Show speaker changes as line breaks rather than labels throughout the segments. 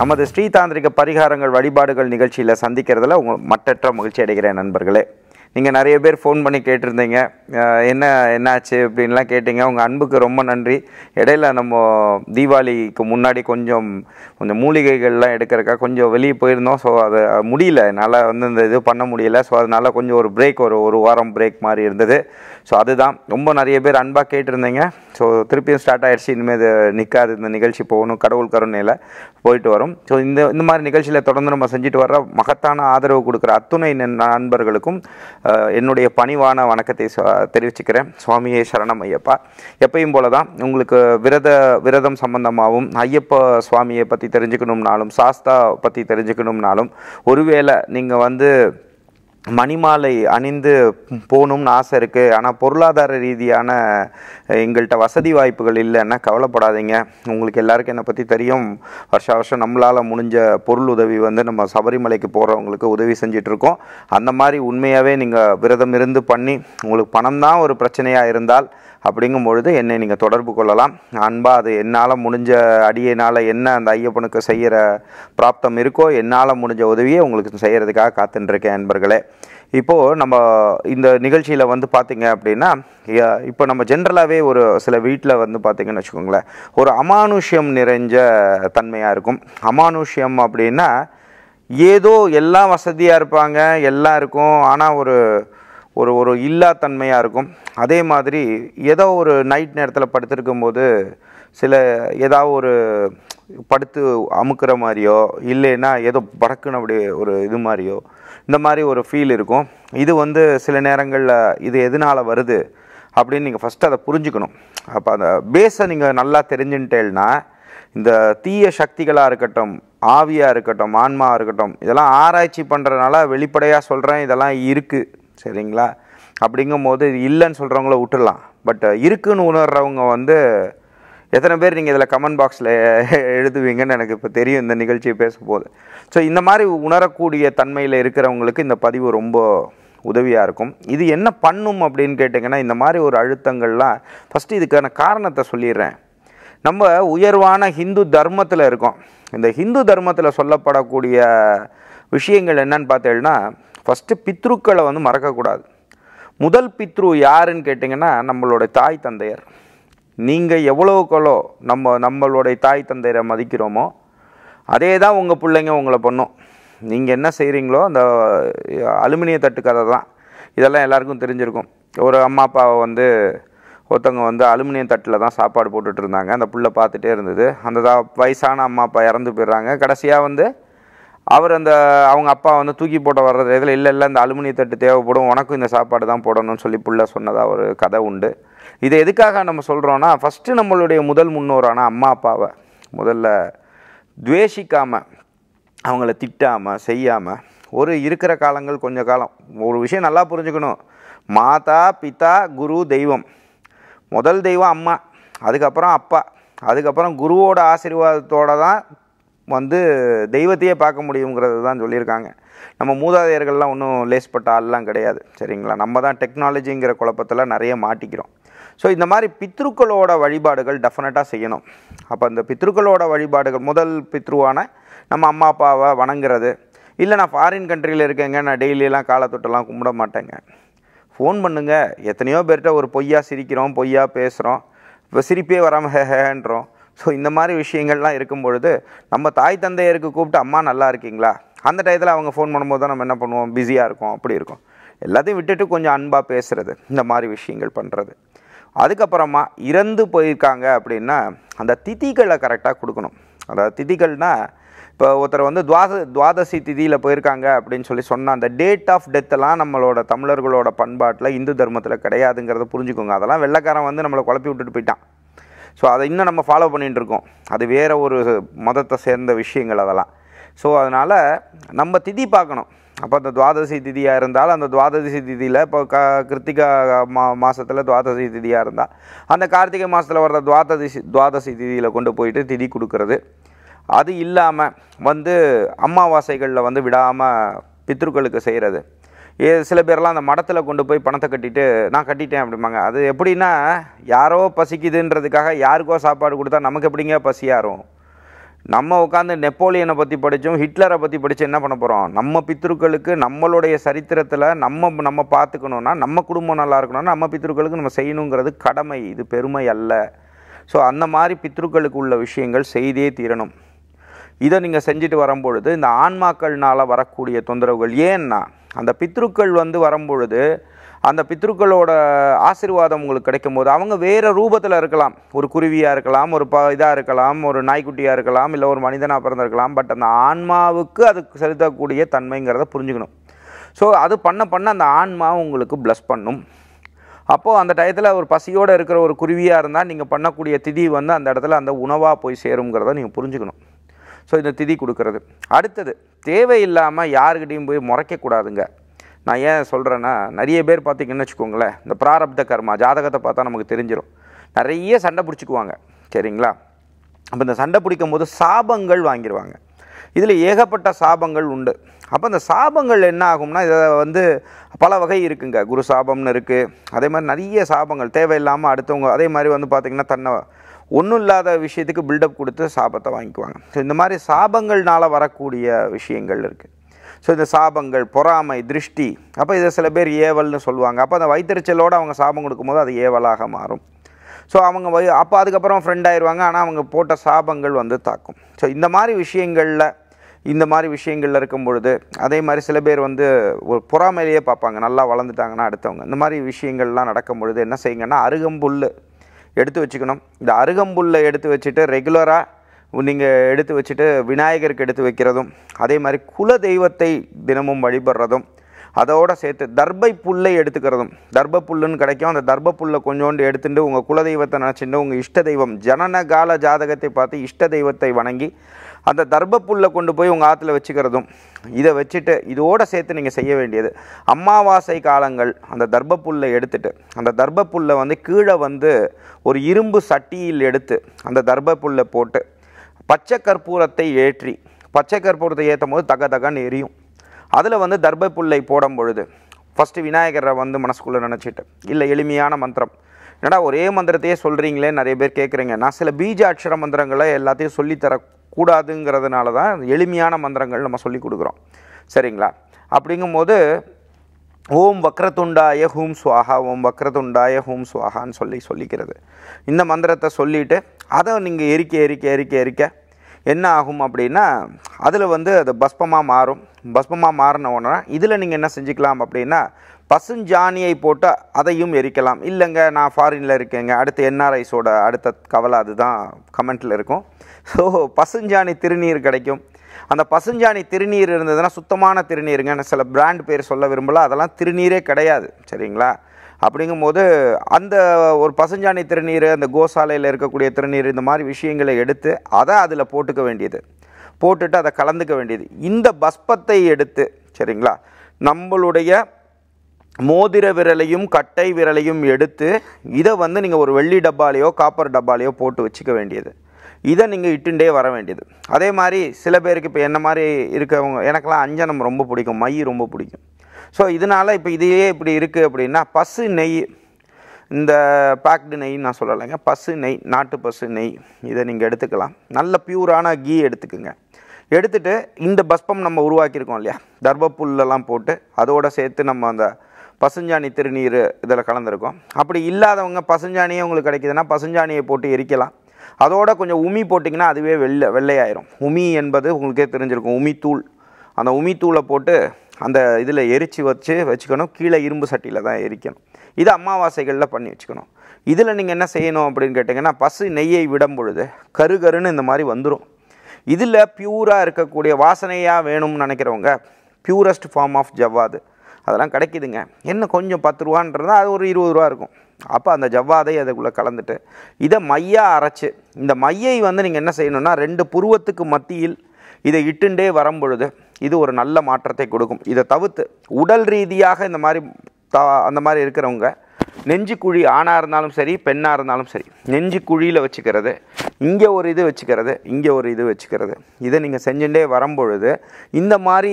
நமது ஸ்ரீதாந்திரிக பரிகாரங்கள் வழிபாடுகள் நிகழ்ச்சியில் சந்திக்கிறதுல உங்கள் மற்றற்ற மகிழ்ச்சி அடைகிறேன் நண்பர்களே நீங்கள் நிறைய பேர் ஃபோன் பண்ணி கேட்டிருந்தீங்க என்ன என்னாச்சு அப்படின்லாம் கேட்டிங்க உங்கள் அன்புக்கு ரொம்ப நன்றி இடையில நம்ம தீபாவளிக்கு முன்னாடி கொஞ்சம் கொஞ்சம் மூலிகைகள்லாம் எடுக்கிறக்கா கொஞ்சம் வெளியே போயிருந்தோம் ஸோ அது முடியல என்னால் வந்து இந்த இது பண்ண முடியல ஸோ அதனால் கொஞ்சம் ஒரு பிரேக் ஒரு ஒரு வாரம் பிரேக் மாதிரி இருந்தது ஸோ அதுதான் ரொம்ப நிறைய பேர் அன்பாக கேட்டிருந்தீங்க ஸோ திருப்பியும் ஸ்டார்ட் ஆகிடுச்சு இனிமேல் இது நிற்காது இந்த நிகழ்ச்சி போகணும் கடவுள் கருணையில் போயிட்டு வரும் ஸோ இந்த இந்த மாதிரி நிகழ்ச்சியில் தொடர்ந்து நம்ம செஞ்சுட்டு வர மகத்தான ஆதரவு கொடுக்குற அத்துணை நண்பர்களுக்கும் என்னுடைய பணிவான வணக்கத்தை தெரிவிச்சுக்கிறேன் சுவாமியே சரணம் ஐயப்பா எப்பயும் போல தான் உங்களுக்கு விரத விரதம் சம்பந்தமாகவும் ஐயப்ப சுவாமியை பற்றி தெரிஞ்சுக்கணும்னாலும் சாஸ்தா பற்றி தெரிஞ்சுக்கணும்னாலும் ஒருவேளை நீங்கள் வந்து மணிமாலை அணிந்து போகணும்னு ஆசை இருக்குது ஆனால் பொருளாதார ரீதியான எங்கள்கிட்ட வசதி வாய்ப்புகள் இல்லைன்னா கவலைப்படாதீங்க உங்களுக்கு எல்லாருக்கும் என்னை பற்றி தெரியும் வருஷ வருஷம் நம்மளால் முடிஞ்ச பொருள் உதவி வந்து நம்ம சபரிமலைக்கு போகிறவங்களுக்கு உதவி செஞ்சிட்ருக்கோம் அந்த மாதிரி உண்மையாகவே நீங்கள் விரதம் இருந்து பண்ணி உங்களுக்கு பணம் தான் ஒரு பிரச்சனையாக இருந்தால் அப்படிங்கும் பொழுது என்னை நீங்கள் தொடர்பு கொள்ளலாம் அன்பாக அது என்னால் முடிஞ்ச அடியினால் என்ன அந்த ஐயப்பனுக்கு செய்கிற பிராப்தம் இருக்கோ என்னால் முடிஞ்ச உதவியை உங்களுக்கு செய்கிறதுக்காக காத்துட்ருக்கேன் நண்பர்களே இப்போது நம்ம இந்த நிகழ்ச்சியில் வந்து பார்த்திங்க அப்படின்னா இப்போ நம்ம ஜென்ரலாகவே ஒரு சில வீட்டில் வந்து பார்த்திங்கன்னு வச்சுக்கோங்களேன் ஒரு அமானுஷ்யம் நிறைஞ்ச தன்மையாக இருக்கும் அமானுஷ்யம் அப்படின்னா ஏதோ எல்லாம் வசதியாக இருப்பாங்க எல்லாம் இருக்கும் ஆனால் ஒரு ஒரு ஒரு இல்லாத்தன்மையாக இருக்கும் அதே மாதிரி ஏதோ ஒரு நைட் நேரத்தில் படுத்திருக்கும் போது சில ஏதாவது ஒரு படுத்து அமுக்கிற மாதிரியோ இல்லைன்னா ஏதோ படக்குன்னு அப்படி ஒரு இது மாதிரியோ இந்த மாதிரி ஒரு ஃபீல் இருக்கும் இது வந்து சில நேரங்களில் இது எதனால் வருது அப்படின்னு நீங்கள் ஃபஸ்ட்டு அதை புரிஞ்சுக்கணும் அப்போ அந்த பேஸை நீங்கள் நல்லா தெரிஞ்சுட்டேன்னா இந்த தீய சக்திகளாக இருக்கட்டும் ஆவியாக இருக்கட்டும் ஆன்மாவாக இருக்கட்டும் இதெல்லாம் ஆராய்ச்சி பண்ணுறதுனால வெளிப்படையாக சொல்கிறேன் இதெல்லாம் இருக்குது சரிங்களா அப்படிங்கும் போது இது இல்லைன்னு சொல்கிறவங்கள விட்டுடலாம் பட் இருக்குன்னு உணர்கிறவங்க வந்து எத்தனை பேர் நீங்கள் இதில் கமெண்ட் பாக்ஸில் எழுதுவீங்கன்னு எனக்கு இப்போ தெரியும் இந்த நிகழ்ச்சியை பேசும்போது ஸோ இந்த மாதிரி உணரக்கூடிய தன்மையில் இருக்கிறவங்களுக்கு இந்த பதிவு ரொம்ப உதவியாக இருக்கும் இது என்ன பண்ணும் அப்படின்னு கேட்டிங்கன்னா இந்த மாதிரி ஒரு அழுத்தங்கள்லாம் ஃபஸ்ட்டு இதுக்கான காரணத்தை சொல்லிடுறேன் நம்ம உயர்வான ஹிந்து தர்மத்தில் இருக்கோம் இந்த ஹிந்து தர்மத்தில் சொல்லப்படக்கூடிய விஷயங்கள் என்னன்னு பார்த்தேன்னா ஃபஸ்ட்டு பித்ருக்களை வந்து மறக்கக்கூடாது முதல் பித்ரு யாருன்னு கேட்டிங்கன்னா நம்மளுடைய தாய் தந்தையர் நீங்கள் எவ்வளோக்களோ நம்ம நம்மளுடைய தாய் தந்தையரை மதிக்கிறோமோ அதே தான் உங்கள் பிள்ளைங்க உங்களை பண்ணும் நீங்கள் என்ன செய்கிறீங்களோ அந்த அலுமினிய தட்டு கதை தான் இதெல்லாம் எல்லாருக்கும் தெரிஞ்சிருக்கும் ஒரு அம்மா அப்பாவை வந்து ஒருத்தவங்க வந்து அலுமினியம் தட்டில் தான் சாப்பாடு போட்டுட்ருந்தாங்க அந்த புள்ள பார்த்துட்டே இருந்தது அந்த வயசான அம்மா அப்பா இறந்து போயிடுறாங்க கடைசியாக வந்து அவர் அந்த அவங்க அப்பா வந்து தூக்கி போட்ட வர்றது இதில் இல்லை இல்லை அந்த அலுமினிய தட்டு தேவைப்படும் உனக்கும் இந்த சாப்பாடு தான் போடணும்னு சொல்லி புள்ள சொன்னதாக ஒரு கதை உண்டு இதை எதுக்காக நம்ம சொல்கிறோன்னா ஃபஸ்ட்டு நம்மளுடைய முதல் முன்னோரான அம்மா அப்பாவை முதல்ல துவேஷிக்காமல் அவங்கள திட்டாமல் செய்யாமல் ஒரு இருக்கிற காலங்கள் கொஞ்ச காலம் ஒரு விஷயம் நல்லா புரிஞ்சுக்கணும் மாதா பிதா குரு தெய்வம் முதல் தெய்வம் அம்மா அதுக்கப்புறம் அப்பா அதுக்கப்புறம் குருவோட ஆசீர்வாதத்தோடு தான் வந்து தெய்வத்தையே பார்க்க முடியுங்கிறது தான் சொல்லியிருக்காங்க நம்ம மூதாதையர்கள்லாம் ஒன்றும் லேஸ்பட்ட ஆள்லாம் கிடையாது சரிங்களா நம்ம தான் டெக்னாலஜிங்கிற குழப்பத்தில் நிறைய மாட்டிக்கிறோம் ஸோ இந்த மாதிரி பித்ருக்களோட வழிபாடுகள் டெஃபினட்டாக செய்யணும் அப்போ இந்த பித்ருக்களோட வழிபாடுகள் முதல் பித்ருவான நம்ம அம்மா அப்பாவை வணங்குறது இல்லை நான் ஃபாரின் கண்ட்ரியில் இருக்கேங்க நான் டெய்லியெலாம் காலத்தொட்டெல்லாம் கும்பிட மாட்டேங்க ஃபோன் பண்ணுங்கள் எத்தனையோ பேர்கிட்ட ஒரு பொய்யா சிரிக்கிறோம் பொய்யா பேசுகிறோம் இப்போ சிரிப்பே வராமல் ஹேஹேன்றோம் ஸோ இந்த மாதிரி விஷயங்கள்லாம் இருக்கும் பொழுது நம்ம தாய் தந்தையருக்கு கூப்பிட்டு அம்மா நல்லா இருக்கீங்களா அந்த டயத்தில் அவங்க ஃபோன் பண்ணும்போது தான் நம்ம என்ன பண்ணுவோம் பிஸியாக இருக்கும் அப்படி இருக்கும் எல்லாத்தையும் விட்டுட்டு கொஞ்சம் அன்பாக பேசுகிறது இந்த மாதிரி விஷயங்கள் பண்ணுறது அதுக்கப்புறமா இறந்து போயிருக்காங்க அப்படின்னா அந்த திதிகளை கரெக்டாக கொடுக்கணும் அதாவது திதிகள்னால் இப்போ ஒருத்தர் வந்து துவாத துவாதசி திதியில் போயிருக்காங்க அப்படின்னு சொல்லி சொன்னால் அந்த டேட் ஆஃப் டெத்தெல்லாம் நம்மளோட தமிழர்களோட பண்பாட்டில் இந்து தர்மத்தில் கிடையாதுங்கிறத புரிஞ்சுக்கோங்க அதெல்லாம் வெள்ளக்காரன் வந்து நம்மளை குழப்பி விட்டுட்டு போயிட்டான் ஸோ அதை இன்னும் நம்ம ஃபாலோ பண்ணிகிட்டுருக்கோம் அது வேறு ஒரு மதத்தை சேர்ந்த விஷயங்கள் அதெல்லாம் ஸோ அதனால் நம்ம திதி பார்க்கணும் அப்போ அந்த துவாதசி திதியாக இருந்தால் அந்த துவாதசி திதியில் இப்போ க கிருத்திகா மா மாதத்தில் துவாதசி திதியாக இருந்தால் அந்த கார்த்திகை மாதத்தில் வர்ற துவாதசி துவாதசி திதியில் கொண்டு போயிட்டு திதி கொடுக்கறது அது இல்லாமல் வந்து அமாவாசைகளில் வந்து விடாமல் பித்ருக்களுக்கு செய்கிறது ஏ சில பேர்லாம் அந்த மடத்தில் கொண்டு போய் பணத்தை கட்டிட்டு நான் கட்டிட்டேன் அப்படிம்பாங்க அது எப்படின்னா யாரோ பசிக்குதுன்றதுக்காக யாருக்கோ சாப்பாடு கொடுத்தா நமக்கு எப்படிங்க பசியாரும் நம்ம உட்காந்து நெப்போலியனை பற்றி படித்தோம் ஹிட்லரை பற்றி படித்து என்ன பண்ண போகிறோம் நம்ம பித்திருக்களுக்கு நம்மளுடைய சரித்திரத்தில் நம்ம நம்ம பார்த்துக்கணுன்னா நம்ம குடும்பம் நல்லா இருக்கணும்னா நம்ம பித்திருக்களுக்கு நம்ம செய்யணுங்கிறது கடமை இது பெருமை அல்ல ஸோ அந்த மாதிரி பித்ருக்களுக்கு உள்ள விஷயங்கள் செய்தே தீரணும் இதை நீங்கள் செஞ்சுட்டு வரும்பொழுது இந்த ஆன்மாக்கள்னால் வரக்கூடிய தொந்தரவுகள் ஏன்னா அந்த பித்ருக்கள் வந்து வரும்பொழுது அந்த பித்ருக்களோட ஆசிர்வாதம் உங்களுக்கு கிடைக்கும் போது அவங்க வேறு ரூபத்தில் இருக்கலாம் ஒரு குருவியாக இருக்கலாம் ஒரு ப இதாக இருக்கலாம் ஒரு நாய்க்குட்டியாக இருக்கலாம் இல்லை ஒரு மனிதனாக பிறந்திருக்கலாம் பட் அந்த ஆன்மாவுக்கு அதுக்கு செலுத்தக்கூடிய தன்மைங்கிறத புரிஞ்சுக்கணும் ஸோ அது பண்ண பண்ண அந்த ஆன்மா உங்களுக்கு ப்ளஸ் பண்ணும் அப்போது அந்த டயத்தில் ஒரு பசியோடு இருக்கிற ஒரு குருவியாக இருந்தால் நீங்கள் பண்ணக்கூடிய திதி வந்து அந்த இடத்துல அந்த உணவாக போய் சேருங்கிறத நீங்கள் புரிஞ்சுக்கணும் ஸோ இந்த திதி கொடுக்கறது அடுத்தது தேவையில்லாமல் யாருக்கிட்டையும் போய் முறைக்கக்கூடாதுங்க நான் ஏன் சொல்கிறேன்னா நிறைய பேர் பார்த்திங்கன்னு வச்சுக்கோங்களேன் இந்த பிராரப்த கர்மா ஜாதகத்தை பார்த்தா நமக்கு தெரிஞ்சிடும் நிறைய சண்டை பிடிச்சிக்குவாங்க சரிங்களா அப்போ இந்த சண்டை பிடிக்கும் போது சாபங்கள் வாங்கிடுவாங்க இதில் ஏகப்பட்ட சாபங்கள் உண்டு அப்போ அந்த சாபங்கள் என்ன ஆகும்னா இதை வந்து பல வகை இருக்குங்க குரு சாபம்னு இருக்குது அதே மாதிரி நிறைய சாபங்கள் தேவையில்லாமல் அடுத்தவங்க அதே மாதிரி வந்து பார்த்திங்கன்னா தன்னை ஒன்றும் இல்லாத விஷயத்துக்கு பில்டப் கொடுத்து சாபத்தை வாங்கிக்குவாங்க ஸோ இந்த மாதிரி சாபங்கள்னால் வரக்கூடிய விஷயங்கள் இருக்குது ஸோ இந்த சாபங்கள் பொறாமை திருஷ்டி அப்போ இதை சில பேர் ஏவல்னு சொல்லுவாங்க அப்போ அந்த வைத்தறிச்சலோடு அவங்க சாபம் கொடுக்கும்போது அது ஏவலாக மாறும் ஸோ அவங்க வை அப்போ அதுக்கப்புறம் ஃப்ரெண்ட் ஆயிடுவாங்க ஆனால் அவங்க போட்ட சாபங்கள் வந்து தாக்கும் ஸோ இந்த மாதிரி விஷயங்களில் இந்த மாதிரி விஷயங்களில் இருக்கும் பொழுது அதே மாதிரி சில பேர் வந்து ஒரு பொறாமையிலேயே பார்ப்பாங்க நல்லா வளர்ந்துட்டாங்கன்னா அடுத்தவங்க இந்த மாதிரி விஷயங்கள்லாம் நடக்கும் பொழுது என்ன செய்யுங்கன்னா அருகம்புல் எடுத்து வச்சுக்கணும் இந்த அருகம்புல்லை எடுத்து வச்சுட்டு ரெகுலராக நீங்கள் எடுத்து வச்சுட்டு விநாயகருக்கு எடுத்து வைக்கிறதும் அதே மாதிரி குல தெய்வத்தை தினமும் வழிபடுறதும் அதோடு சேர்த்து தர்பை புல்லை எடுத்துக்கிறதும் தர்ப புல்லுன்னு கிடைக்கும் அந்த தர்ப புல்லை கொஞ்சோண்டு எடுத்துட்டு உங்கள் குலதெய்வத்தை நினச்சிட்டு உங்கள் இஷ்ட தெய்வம் ஜனன கால ஜாதகத்தை பார்த்து இஷ்ட தெய்வத்தை வணங்கி அந்த தர்ப புல்லை கொண்டு போய் உங்கள் ஆற்றுல வச்சுக்கிறதும் இதை வச்சுட்டு இதோடு சேர்த்து நீங்கள் செய்ய வேண்டியது அமாவாசை காலங்கள் அந்த தர்ப புல்லை எடுத்துட்டு அந்த தர்ப புல்லை வந்து கீழே வந்து ஒரு இரும்பு சட்டியில் எடுத்து அந்த தர்ப புல்லை போட்டு பச்சை கற்பூரத்தை ஏற்றி பச்சை கற்பூரத்தை ஏற்றும் போது தக தகன்னு எரியும் அதில் வந்து தர்பை புல்லை போடும் பொழுது ஃபஸ்ட்டு விநாயகரை வந்து மனசுக்குள்ளே நினச்சிட்டு இல்லை எளிமையான மந்திரம் என்னடா ஒரே மந்திரத்தையே சொல்கிறீங்களே நிறைய பேர் கேட்குறீங்க நான் சில பீஜ அக்ஷர மந்திரங்களை எல்லாத்தையும் சொல்லித்தரக்கூடாதுங்கிறதுனால தான் எளிமையான மந்திரங்கள் நம்ம சொல்லி கொடுக்குறோம் சரிங்களா அப்படிங்கும்போது ஓம் வக்ரத்துண்டாய ஹூம் சுவாகா ஓம் வக்ரத்துண்டாய ஹூம் சுவாகான்னு சொல்லி சொல்லிக்கிறது இந்த மந்திரத்தை சொல்லிவிட்டு அதை நீங்கள் எரிக்க எரிக்க எரிக்க எரிக்க என்ன ஆகும் அப்படின்னா அதில் வந்து அது பஸ்பமாக மாறும் பஸ்பமாக மாறின உடனே இதில் நீங்கள் என்ன செஞ்சுக்கலாம் அப்படின்னா பசுஞ்சாணியை போட்டு அதையும் எரிக்கலாம் இல்லைங்க நான் ஃபாரினில் இருக்கேங்க அடுத்த என்ஆர்ஐஸோட அடுத்த கவலை அதுதான் கமெண்ட்டில் இருக்கும் ஸோ பசுஞ்சாணி திருநீர் கிடைக்கும் அந்த பசுஞ்சாணி திருநீர் இருந்ததுன்னா சுத்தமான திருநீருங்க நான் சில பிராண்ட் பேர் சொல்ல விரும்பல அதெல்லாம் திருநீரே கிடையாது சரிங்களா அப்படிங்கும்போது அந்த ஒரு பசஞ்சாணி திருநீர் அந்த கோசாலையில் இருக்கக்கூடிய திருநீர் இந்த மாதிரி விஷயங்களை எடுத்து அதை அதில் போட்டுக்க வேண்டியது போட்டுட்டு அதை கலந்துக்க வேண்டியது இந்த பஸ்பத்தை எடுத்து சரிங்களா நம்மளுடைய மோதிர விரலையும் கட்டை விரலையும் எடுத்து இதை வந்து நீங்கள் ஒரு வெள்ளி டப்பாலேயோ காப்பர் டப்பாலேயோ போட்டு வச்சுக்க வேண்டியது இதை நீங்கள் இட்டுண்டே வர வேண்டியது அதே மாதிரி சில பேருக்கு இப்போ என்ன மாதிரி இருக்கவங்க எனக்கெல்லாம் அஞ்சனம் ரொம்ப பிடிக்கும் மை ரொம்ப பிடிக்கும் ஸோ இதனால் இப்போ இதையே இப்படி இருக்குது அப்படின்னா பசு நெய் இந்த பேக்டு நெய்ன்னு நான் சொல்லலைங்க பசு நெய் நாட்டு பசு நெய் இதை நீங்கள் எடுத்துக்கலாம் நல்ல பியூரான கீ எடுத்துக்குங்க எடுத்துகிட்டு இந்த பஸ்பம் நம்ம உருவாக்கியிருக்கோம் இல்லையா தர்பப்புல்லெல்லாம் போட்டு அதோடு சேர்த்து நம்ம அந்த பசுஞ்சாணி திருநீர் இதில் கலந்துருக்கோம் அப்படி இல்லாதவங்க பசுஞ்சாணியே உங்களுக்கு கிடைக்கிதுன்னா பசுஞ்சாணியை போட்டு எரிக்கலாம் அதோட கொஞ்சம் உமி போட்டிங்கன்னா அதுவே வெள்ளை வெள்ளையாயிரும் உமி என்பது உங்களுக்கே தெரிஞ்சிருக்கும் உமி தூள் அந்த உமி தூளை போட்டு அந்த இதில் எரித்து வச்சு வச்சுக்கணும் கீழே இரும்பு சட்டியில் தான் எரிக்கணும் இது அமாவாசைகளில் பண்ணி வச்சுக்கணும் இதில் நீங்கள் என்ன செய்யணும் அப்படின்னு கேட்டிங்கன்னா பசு நெய்யை விடும் பொழுது கரு கருன்னு இந்த மாதிரி வந்துடும் இதில் பியூராக இருக்கக்கூடிய வாசனையாக வேணும்னு நினைக்கிறவங்க பியூரஸ்ட் ஃபார்ம் ஆஃப் ஜவ்வாது அதெல்லாம் கிடைக்குதுங்க என்ன கொஞ்சம் பத்து ரூபான்றதா அது ஒரு இருபது ரூபா இருக்கும் அப்போ அந்த ஜவ்வாதை அதுக்குள்ளே கலந்துட்டு இதை மையாக அரைச்சி இந்த மையை வந்து நீங்கள் என்ன செய்யணுன்னா ரெண்டு புருவத்துக்கு மத்தியில் இதை இட்டுண்டே வரும் பொழுது இது ஒரு நல்ல மாற்றத்தை கொடுக்கும் இதை தவிர்த்து உடல் ரீதியாக இந்த மாதிரி த அந்த மாதிரி இருக்கிறவங்க நெஞ்சுக்குழி ஆணாக இருந்தாலும் சரி பெண்ணாக இருந்தாலும் சரி நெஞ்சு குழியில் வச்சுக்கிறது இங்கே ஒரு இது வச்சுக்கிறது இங்கே ஒரு இது வச்சுக்கிறது இதை நீங்கள் செஞ்சுட்டே வரும்பொழுது இந்த மாதிரி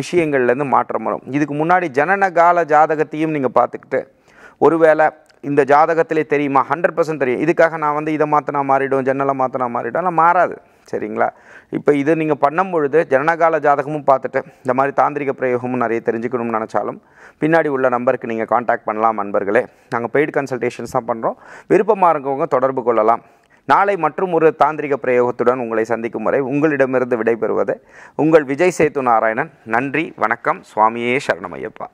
விஷயங்கள்லேருந்து மாற்றம் வரும் இதுக்கு முன்னாடி ஜனன கால ஜாதகத்தையும் நீங்கள் பார்த்துக்கிட்டு ஒருவேளை இந்த ஜாதகத்திலே தெரியுமா ஹண்ட்ரட் பர்சன்ட் தெரியும் இதுக்காக நான் வந்து இதை மாற்றினா மாறிடும் ஜன்னலை மாற்றினா மாறிவிடும் ஆனால் மாறாது சரிங்களா இப்போ இது நீங்கள் பண்ணும் பொழுது ஜனனகால ஜாதகமும் பார்த்துட்டு இந்த மாதிரி தாந்திரிக பிரயோகமும் நிறைய தெரிஞ்சுக்கணும்னு நினச்சாலும் பின்னாடி உள்ள நம்பருக்கு நீங்கள் காண்டாக்ட் பண்ணலாம் நண்பர்களே நாங்கள் பெய்டு கன்சல்டேஷன்ஸ் தான் பண்ணுறோம் விருப்பமாக இருக்கவங்க தொடர்பு கொள்ளலாம் நாளை மற்றும் ஒரு தாந்திரிக பிரயோகத்துடன் உங்களை சந்திக்கும் வரை உங்களிடமிருந்து விடைபெறுவது உங்கள் விஜய் சேத்து நாராயணன் நன்றி வணக்கம் சுவாமியே சரணமையப்பா